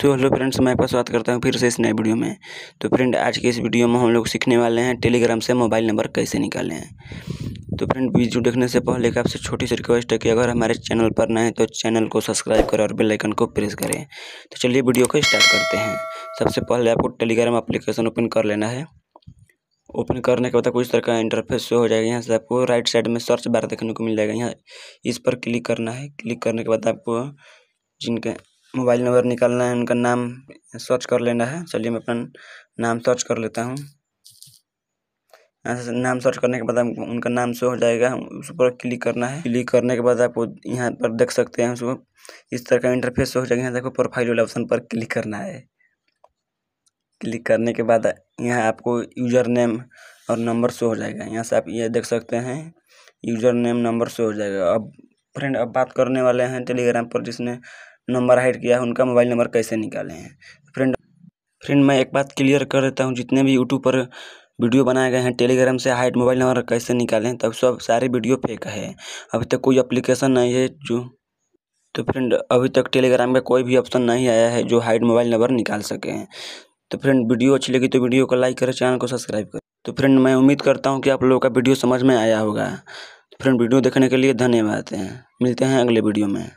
so hello friends मैं आपका स्वागत करता हूँ फिर से इस नए वीडियो में तो फ्रेंड आज के इस वीडियो में हम लोग सीखने वाले हैं टेलीग्राम से मोबाइल नंबर कैसे निकालें तो फ्रेंड वीडियो देखने से पहले एक आपसे छोटी सी रिक्वेस्ट है कि अगर हमारे चैनल पर नए हैं तो चैनल को सब्सक्राइब करें और बेल आइकन को प्रेस करें तो चलिए वीडियो को स्टार्ट करते हैं सबसे पहले आपको टेलीग्राम अप्लीकेशन ओपन कर लेना है ओपन करने के बाद कुछ तरह का इंटरफेस शो हो जाएगा यहाँ से आपको राइट साइड में सर्च बार देखने को मिल जाएगा यहाँ इस पर क्लिक करना है क्लिक करने के बाद आपको जिनका मोबाइल नंबर निकालना है उनका नाम सर्च कर लेना है चलिए मैं अपना नाम सर्च कर लेता हूँ नाम सर्च करने के बाद उनका नाम शो हो जाएगा उस पर क्लिक करना है क्लिक करने के बाद आप यहाँ पर देख सकते हैं उसको इस तरह का इंटरफेस हो जाएगा यहाँ देखो प्रोफाइल वाला ऑप्शन पर क्लिक करना है क्लिक करने के बाद यहाँ आपको यूज़र नेम और नंबर शो हो जाएगा यहाँ से आप ये देख सकते हैं यूज़र नेम नंबर शो हो जाएगा अब फ्रेंड अब बात करने वाले हैं टेलीग्राम पर जिसने नंबर हाइड किया है उनका मोबाइल नंबर कैसे निकाले हैं फ्रेंड फ्रेंड मैं एक बात क्लियर कर देता हूँ जितने भी यूट्यूब पर वीडियो बनाए गए हैं टेलीग्राम से हाइड मोबाइल नंबर कैसे निकालें तब सब सारे वीडियो फेक है अभी तक कोई अप्लीकेशन नहीं है जो तो फ्रेंड अभी तक टेलीग्राम का कोई भी ऑप्शन नहीं आया है जो हाइड मोबाइल नंबर निकाल सके तो फ्रेंड वीडियो अच्छी लगी तो वीडियो को लाइक करें चैनल को सब्सक्राइब करें तो फ्रेंड मैं उम्मीद करता हूँ कि आप लोगों का वीडियो समझ में आया होगा तो फ्रेंड वीडियो देखने के लिए धन्यवाद हैं मिलते हैं अगले वीडियो में